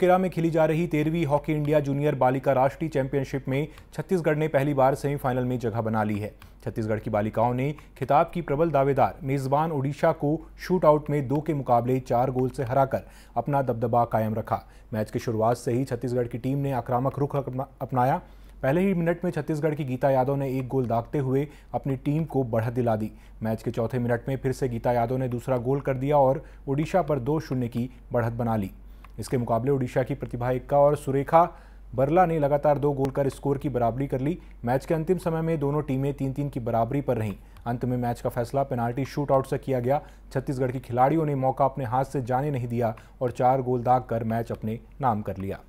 केरा में खेली जा रही तेरहवीं हॉकी इंडिया जूनियर बालिका राष्ट्रीय चैंपियनशिप में छत्तीसगढ़ ने पहली बार सेमीफाइनल में जगह बना ली है छत्तीसगढ़ की बालिकाओं ने खिताब की प्रबल दावेदार मेजबान ओडिशा को शूटआउट में दो के मुकाबले चार गोल से हराकर अपना दबदबा कायम रखा मैच की शुरुआत से ही छत्तीसगढ़ की टीम ने आक्रामक रुख अपनाया पहले ही मिनट में छत्तीसगढ़ की गीता यादव ने एक गोल दागते हुए अपनी टीम को बढ़त दिला दी मैच के चौथे मिनट में फिर से गीता यादव ने दूसरा गोल कर दिया और ओडिशा पर दो शून्य की बढ़त बना ली इसके मुकाबले ओडिशा की प्रतिभा एक्का और सुरेखा बरला ने लगातार दो गोल कर स्कोर की बराबरी कर ली मैच के अंतिम समय में दोनों टीमें तीन तीन की बराबरी पर रहीं अंत में मैच का फैसला पेनाल्टी शूट आउट से किया गया छत्तीसगढ़ के खिलाड़ियों ने मौका अपने हाथ से जाने नहीं दिया और चार गोल दाग कर मैच अपने नाम कर लिया